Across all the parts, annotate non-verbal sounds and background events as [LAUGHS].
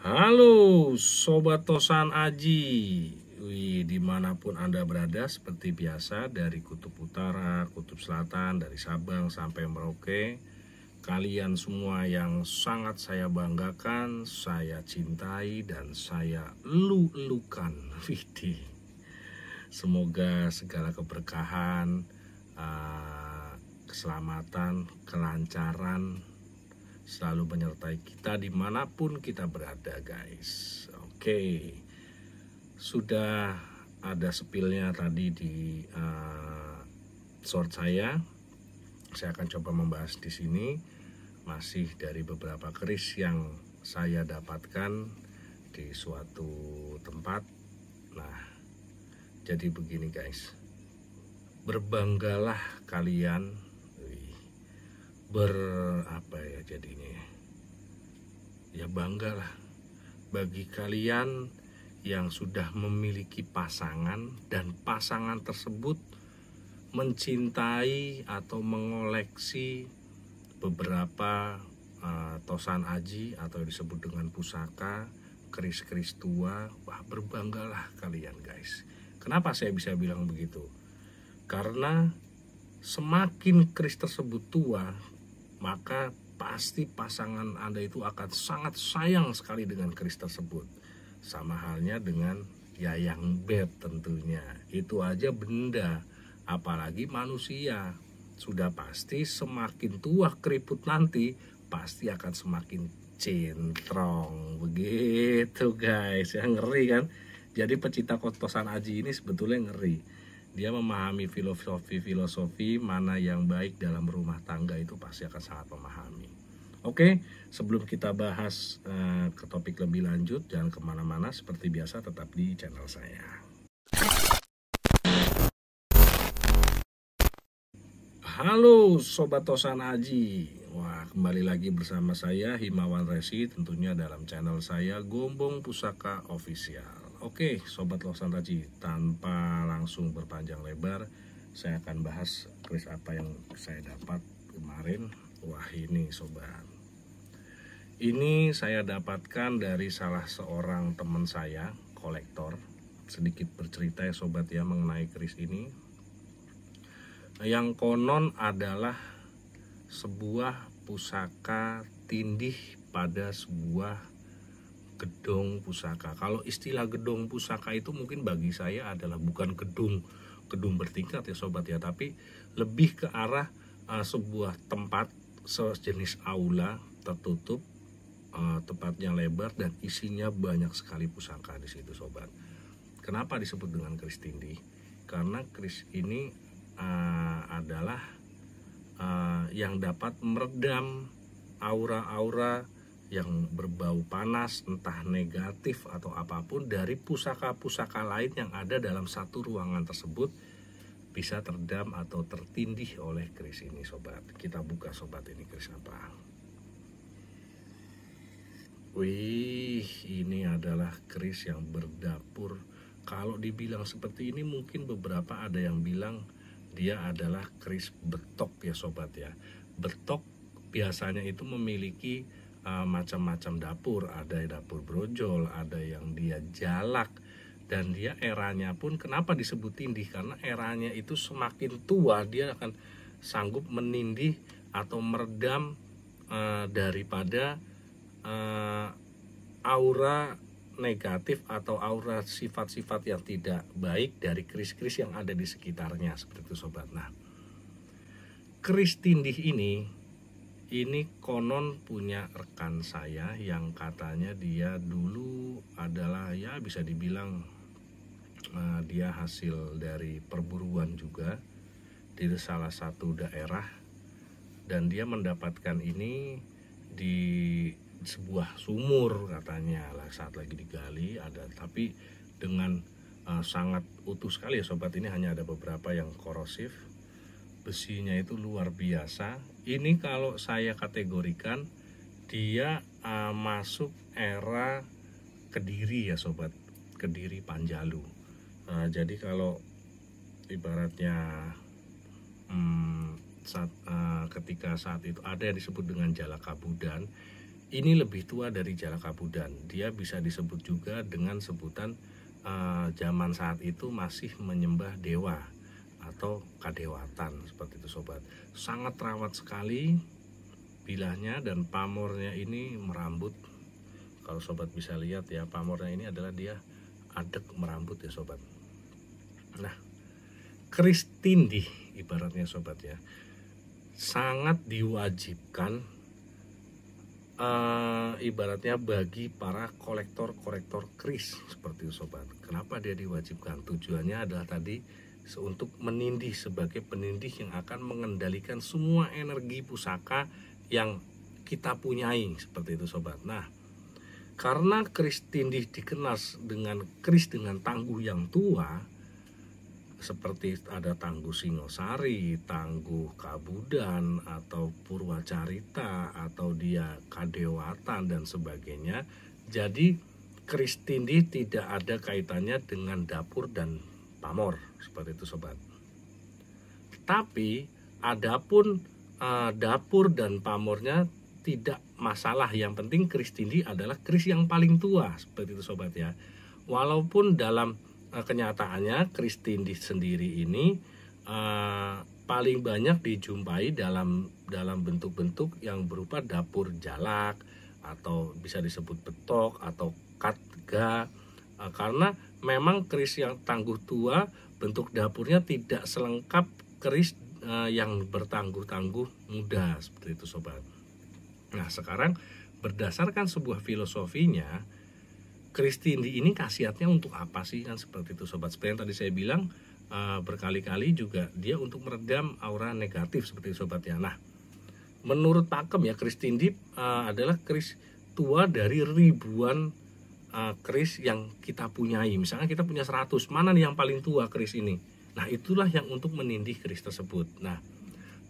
Halo Sobat Tosan Aji Wih, dimanapun Anda berada seperti biasa dari Kutub Utara, Kutub Selatan, dari Sabang sampai Merauke Kalian semua yang sangat saya banggakan, saya cintai dan saya lulukan [LAUGHS] Semoga segala keberkahan, eh, keselamatan, kelancaran, selalu menyertai kita dimanapun kita berada guys oke okay. sudah ada spillnya tadi di uh, short saya saya akan coba membahas di sini masih dari beberapa keris yang saya dapatkan di suatu tempat nah jadi begini guys berbanggalah kalian ber apa ya jadinya ya, ya bangga lah bagi kalian yang sudah memiliki pasangan dan pasangan tersebut mencintai atau mengoleksi beberapa uh, tosan aji atau disebut dengan pusaka keris-keris tua wah berbanggalah kalian guys kenapa saya bisa bilang begitu karena semakin keris tersebut tua maka pasti pasangan Anda itu akan sangat sayang sekali dengan keris tersebut. Sama halnya dengan yayang beb tentunya. Itu aja benda, apalagi manusia. Sudah pasti semakin tua keriput nanti, pasti akan semakin cintrong. Begitu guys, ya ngeri kan? Jadi pecinta kotosan Aji ini sebetulnya ngeri dia memahami filosofi-filosofi mana yang baik dalam rumah tangga itu pasti akan sangat memahami. Oke, sebelum kita bahas uh, ke topik lebih lanjut, jangan kemana-mana. Seperti biasa, tetap di channel saya. Halo Sobat Tosan Aji, Wah kembali lagi bersama saya Himawan Resi tentunya dalam channel saya Gombong Pusaka Official Oke, sobat Losan Raji, tanpa langsung berpanjang lebar, saya akan bahas kris apa yang saya dapat kemarin. Wah, ini sobat. Ini saya dapatkan dari salah seorang teman saya, kolektor. Sedikit bercerita ya sobat ya mengenai kris ini. Yang konon adalah sebuah pusaka tindih pada sebuah gedung pusaka. Kalau istilah gedung pusaka itu mungkin bagi saya adalah bukan gedung gedung bertingkat ya sobat ya, tapi lebih ke arah uh, sebuah tempat sejenis aula tertutup uh, tempatnya lebar dan isinya banyak sekali pusaka di situ sobat. Kenapa disebut dengan Kristindi? Karena Kris ini uh, adalah uh, yang dapat meredam aura-aura yang berbau panas, entah negatif atau apapun dari pusaka-pusaka lain yang ada dalam satu ruangan tersebut bisa terdam atau tertindih oleh keris ini sobat. Kita buka sobat ini keris apa? Wih, ini adalah keris yang berdapur. Kalau dibilang seperti ini mungkin beberapa ada yang bilang dia adalah keris betok ya sobat ya. Betok biasanya itu memiliki uh, macam-macam dapur, ada dapur brojol, ada yang dia jalak dan dia eranya pun kenapa disebut tindih karena eranya itu semakin tua dia akan sanggup menindih atau meredam uh, daripada uh, aura negatif atau aura sifat-sifat yang tidak baik dari kris-kris yang ada di sekitarnya seperti itu sobat. Nah, kris tindih ini ini konon punya rekan saya yang katanya dia dulu adalah ya bisa dibilang uh, dia hasil dari perburuan juga di salah satu daerah dan dia mendapatkan ini di sebuah sumur katanya lah saat lagi digali ada tapi dengan uh, sangat utuh sekali ya sobat ini hanya ada beberapa yang korosif besinya itu luar biasa. Ini kalau saya kategorikan dia uh, masuk era Kediri ya sobat, Kediri Panjalu. Uh, jadi kalau ibaratnya um, saat, uh, ketika saat itu ada yang disebut dengan jala kabudan, ini lebih tua dari jala kabudan. Dia bisa disebut juga dengan sebutan uh, zaman saat itu masih menyembah dewa atau kadewatan seperti itu sobat sangat rawat sekali bilahnya dan pamornya ini merambut kalau sobat bisa lihat ya pamornya ini adalah dia adek merambut ya sobat nah keris tindi ibaratnya sobat ya sangat diwajibkan uh, ibaratnya bagi para kolektor-kolektor keris seperti itu sobat kenapa dia diwajibkan tujuannya adalah tadi untuk menindih sebagai penindih yang akan mengendalikan semua energi pusaka yang kita punyai seperti itu sobat. Nah, karena keris tindih dikenal dengan keris dengan tangguh yang tua seperti ada tangguh Singosari, tangguh Kabudan atau Purwacarita atau dia Kadewatan dan sebagainya. Jadi keris tindih tidak ada kaitannya dengan dapur dan pamor seperti itu sobat. Tapi adapun uh, dapur dan pamornya tidak masalah. Yang penting keris tindi adalah keris yang paling tua seperti itu sobat ya. Walaupun dalam uh, kenyataannya keris tindi sendiri ini uh, paling banyak dijumpai dalam dalam bentuk-bentuk yang berupa dapur jalak atau bisa disebut betok atau katga karena memang keris yang tangguh tua bentuk dapurnya tidak selengkap keris uh, yang bertangguh-tangguh muda seperti itu sobat. Nah sekarang berdasarkan sebuah filosofinya keris tindi ini khasiatnya untuk apa sih kan seperti itu sobat. Seperti yang tadi saya bilang uh, berkali-kali juga dia untuk meredam aura negatif seperti itu, sobat ya. Nah menurut pakem ya keris tindi uh, eh, adalah keris tua dari ribuan uh, eh, keris yang kita punyai. Misalnya kita punya 100, mana nih yang paling tua keris ini? Nah, itulah yang untuk menindih keris tersebut. Nah,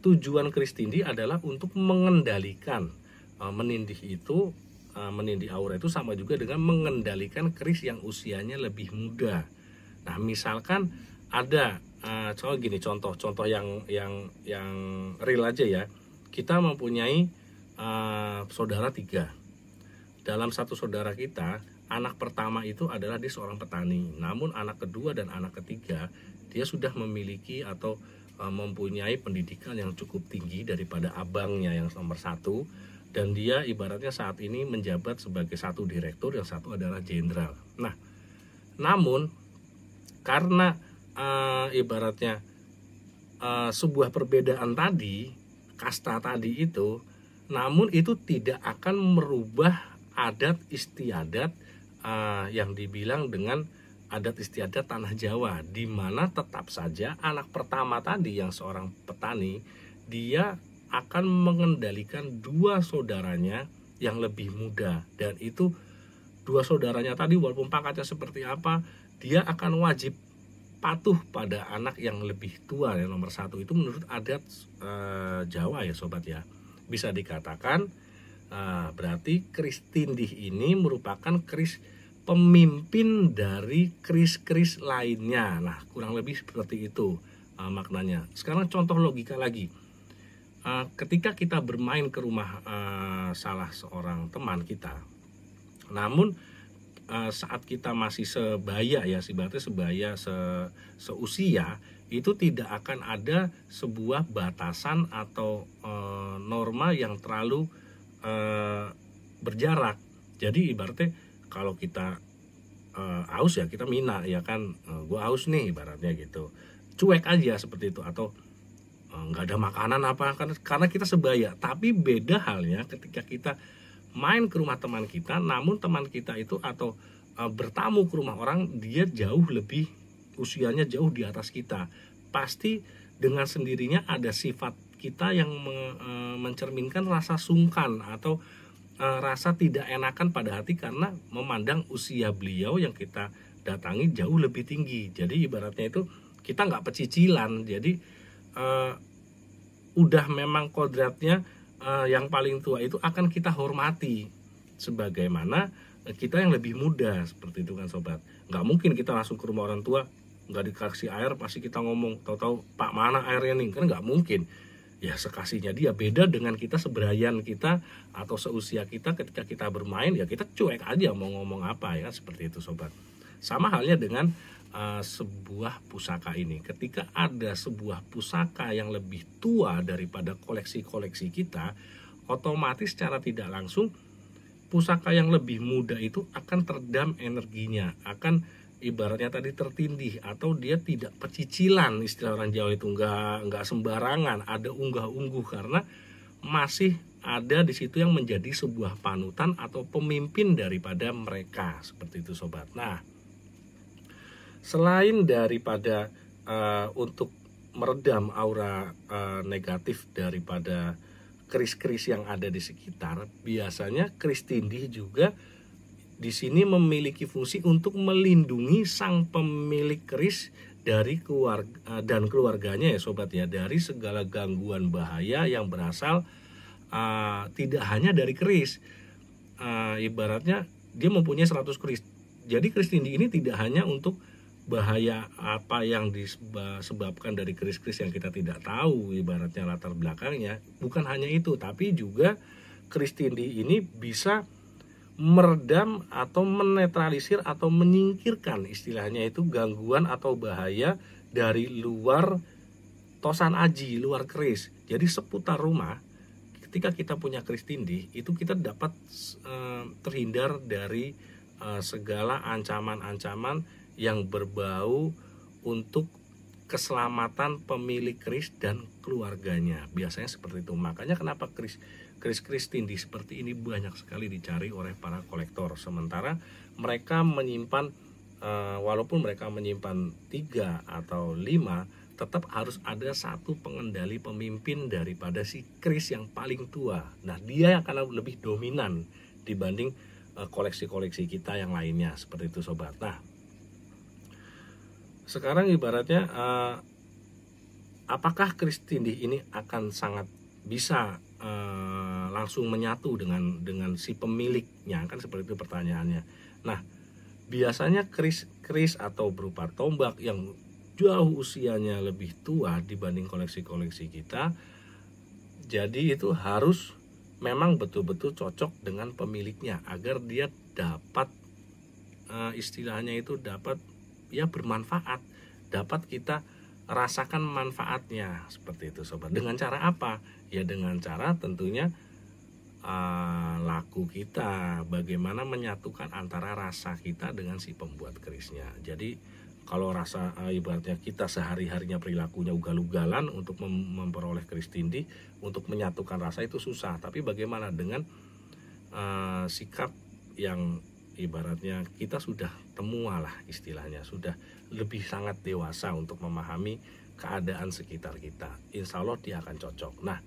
tujuan keris tindih adalah untuk mengendalikan eh, menindih itu eh, menindih aura itu sama juga dengan mengendalikan keris yang usianya lebih muda. Nah, misalkan ada uh, contoh gini contoh contoh yang yang yang real aja ya. Kita mempunyai uh, saudara tiga. Dalam satu saudara kita anak pertama itu adalah dia seorang petani. Namun anak kedua dan anak ketiga dia sudah memiliki atau e, mempunyai pendidikan yang cukup tinggi daripada abangnya yang nomor satu dan dia ibaratnya saat ini menjabat sebagai satu direktur yang satu adalah jenderal. Nah, namun karena e, ibaratnya e, sebuah perbedaan tadi kasta tadi itu, namun itu tidak akan merubah adat istiadat uh, yang dibilang dengan adat istiadat tanah Jawa di mana tetap saja anak pertama tadi yang seorang petani dia akan mengendalikan dua saudaranya yang lebih muda dan itu dua saudaranya tadi walaupun pangkatnya seperti apa dia akan wajib patuh pada anak yang lebih tua yang nomor satu itu menurut adat e, Jawa ya sobat ya bisa dikatakan Nah, berarti Kris Tindih ini merupakan Kris pemimpin dari Kris-Kris lainnya. Nah, kurang lebih seperti itu uh, maknanya. Sekarang contoh logika lagi. Uh, ketika kita bermain ke rumah uh, salah seorang teman kita, namun uh, saat kita masih sebaya ya, sifatnya sebaya, se, seusia, itu tidak akan ada sebuah batasan atau uh, norma yang terlalu uh, berjarak jadi ibaratnya kalau kita uh, aus ya kita mina ya kan uh, eh, gue aus nih ibaratnya gitu cuek aja seperti itu atau nggak uh, ada makanan apa karena karena kita sebaya tapi beda halnya ketika kita main ke rumah teman kita namun teman kita itu atau uh, bertamu ke rumah orang dia jauh lebih usianya jauh di atas kita pasti dengan sendirinya ada sifat kita yang me, e, mencerminkan rasa sungkan atau e, rasa tidak enakan pada hati karena memandang usia beliau yang kita datangi jauh lebih tinggi. Jadi ibaratnya itu kita nggak pecicilan. Jadi e, udah memang kodratnya e, yang paling tua itu akan kita hormati sebagaimana kita yang lebih muda seperti itu kan sobat. Nggak mungkin kita langsung ke rumah orang tua nggak dikasih air pasti kita ngomong tahu-tahu pak mana airnya nih kan nggak mungkin ya sekasihnya dia beda dengan kita seberayan kita atau seusia kita ketika kita bermain ya kita cuek aja mau ngomong apa ya kan? seperti itu sobat sama halnya dengan uh, sebuah pusaka ini ketika ada sebuah pusaka yang lebih tua daripada koleksi-koleksi kita otomatis secara tidak langsung pusaka yang lebih muda itu akan terdam energinya akan ibaratnya tadi tertindih atau dia tidak pecicilan istilah orang Jawa itu nggak nggak sembarangan ada unggah-ungguh karena masih ada di situ yang menjadi sebuah panutan atau pemimpin daripada mereka seperti itu sobat. Nah, selain daripada uh, untuk meredam aura uh, negatif daripada keris-keris yang ada di sekitar, biasanya keris tindih juga di sini memiliki fungsi untuk melindungi sang pemilik keris dari keluarga eh, dan keluarganya ya sobat ya dari segala gangguan bahaya yang berasal uh, tidak hanya dari keris uh, ibaratnya dia mempunyai 100 keris jadi keris tindi ini tidak hanya untuk bahaya apa yang disebabkan dari keris-keris yang kita tidak tahu ibaratnya latar belakangnya bukan hanya itu tapi juga keris tindi ini bisa meredam atau menetralisir atau menyingkirkan istilahnya itu gangguan atau bahaya dari luar tosan aji, luar keris. Jadi seputar rumah ketika kita punya keris tindih itu kita dapat e, terhindar dari e, segala ancaman-ancaman yang berbau untuk keselamatan pemilik Kris dan keluarganya. Biasanya seperti itu. Makanya kenapa Kris Kris tindih seperti ini banyak sekali dicari oleh para kolektor. Sementara mereka menyimpan eh, walaupun mereka menyimpan tiga atau lima tetap harus ada satu pengendali pemimpin daripada si Kris yang paling tua. Nah, dia yang akan lebih dominan dibanding eh, koleksi-koleksi kita yang lainnya seperti itu sobat. Nah, sekarang ibaratnya uh, apakah Kristindi ini akan sangat bisa uh, langsung menyatu dengan dengan si pemiliknya kan seperti itu pertanyaannya. Nah biasanya keris keris atau berupa tombak yang jauh usianya lebih tua dibanding koleksi-koleksi kita jadi itu harus memang betul-betul cocok dengan pemiliknya agar dia dapat eh, istilahnya itu dapat ya bermanfaat dapat kita rasakan manfaatnya seperti itu sobat dengan cara apa ya dengan cara tentunya uh, laku kita bagaimana menyatukan antara rasa kita dengan si pembuat kerisnya jadi kalau rasa uh, ibaratnya kita sehari-harinya perilakunya ugal-ugalan untuk mem memperoleh keris tindih untuk menyatukan rasa itu susah tapi bagaimana dengan uh, sikap yang ibaratnya kita sudah temua lah istilahnya sudah lebih sangat dewasa untuk memahami keadaan sekitar kita insya Allah dia akan cocok nah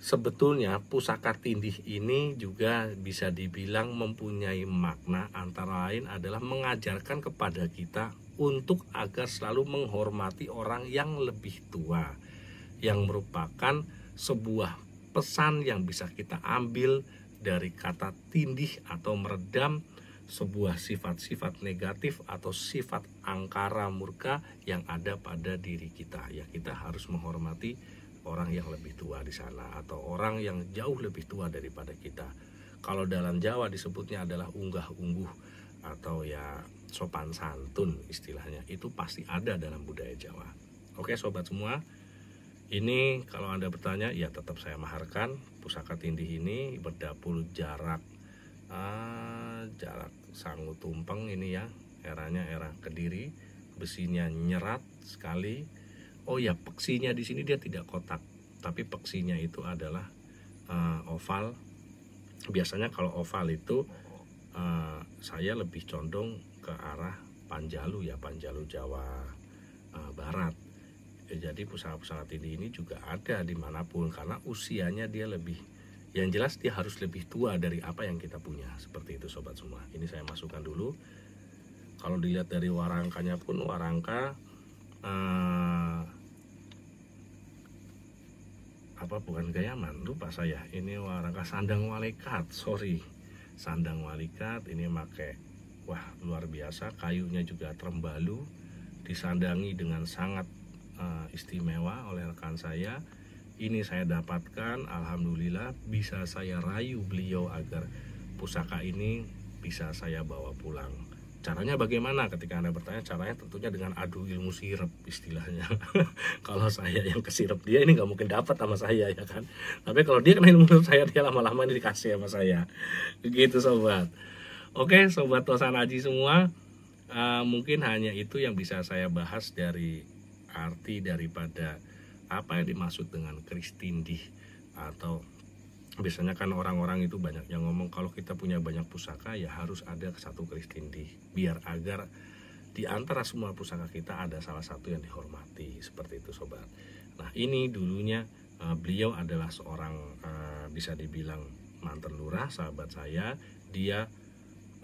sebetulnya pusaka tindih ini juga bisa dibilang mempunyai makna antara lain adalah mengajarkan kepada kita untuk agar selalu menghormati orang yang lebih tua yang merupakan sebuah pesan yang bisa kita ambil dari kata tindih atau meredam sebuah sifat-sifat negatif atau sifat angkara murka yang ada pada diri kita. Ya, kita harus menghormati orang yang lebih tua di sana atau orang yang jauh lebih tua daripada kita. Kalau dalam Jawa disebutnya adalah unggah-ungguh atau ya sopan santun istilahnya. Itu pasti ada dalam budaya Jawa. Oke, sobat semua. Ini kalau Anda bertanya, ya tetap saya maharkan pusaka tindih ini berdapur jarak uh, jarak sangu tumpeng ini ya eranya era kediri besinya nyerat sekali oh ya peksinya di sini dia tidak kotak tapi peksinya itu adalah uh, oval biasanya kalau oval itu uh, saya lebih condong ke arah Panjalu ya Panjalu Jawa uh, Barat ya, jadi pusaka-pusaka tadi ini juga ada dimanapun karena usianya dia lebih yang jelas dia harus lebih tua dari apa yang kita punya seperti itu sobat semua ini saya masukkan dulu kalau dilihat dari warangkanya pun warangka eh, apa bukan gayaman lupa saya ini warangka sandang walikat sorry sandang walikat ini pakai wah luar biasa kayunya juga terembalu disandangi dengan sangat uh, istimewa oleh rekan saya ini saya dapatkan alhamdulillah bisa saya rayu beliau agar pusaka ini bisa saya bawa pulang caranya bagaimana ketika anda bertanya caranya tentunya dengan adu ilmu sirep istilahnya [LAUGHS] kalau saya yang kesirep dia ini nggak mungkin dapat sama saya ya kan tapi kalau dia kena ilmu saya dia lama-lama ini dikasih sama saya gitu sobat oke sobat tosan aji semua uh, mungkin hanya itu yang bisa saya bahas dari arti daripada apa yang dimaksud dengan kristindih atau biasanya kan orang-orang itu banyak yang ngomong kalau kita punya banyak pusaka ya harus ada satu kristindih biar agar di antara semua pusaka kita ada salah satu yang dihormati seperti itu sobat. Nah ini dulunya uh, beliau adalah seorang uh, bisa dibilang mantan lurah sahabat saya dia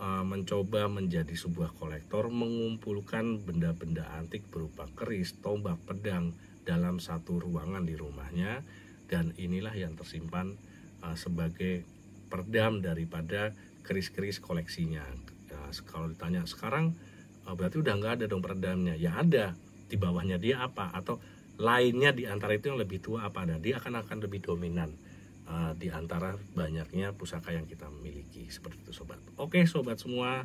uh, mencoba menjadi sebuah kolektor mengumpulkan benda-benda antik berupa keris, tombak, pedang dalam satu ruangan di rumahnya dan inilah yang tersimpan eh, sebagai perdam daripada keris-keris koleksinya. Nah, kalau ditanya sekarang berarti udah nggak ada dong perdamnya. Ya ada di bawahnya dia apa atau lainnya di antara itu yang lebih tua apa ada nah, dia akan akan lebih dominan uh, di antara banyaknya pusaka yang kita miliki seperti itu sobat. Oke sobat semua,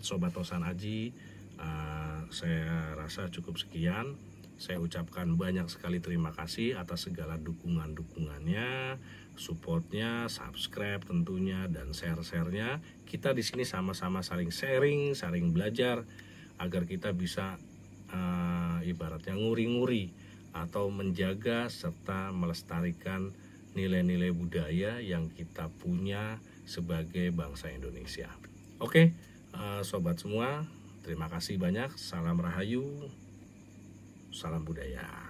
sobat Tosan Aji, uh, saya rasa cukup sekian. Saya ucapkan banyak sekali terima kasih atas segala dukungan-dukungannya, supportnya, subscribe tentunya dan share-sharenya. Kita di sini sama-sama saling sharing, saling belajar agar kita bisa uh, ibaratnya nguri-nguri atau menjaga serta melestarikan nilai-nilai budaya yang kita punya sebagai bangsa Indonesia. Oke, eh, sobat semua, terima kasih banyak. Salam rahayu, salam budaya.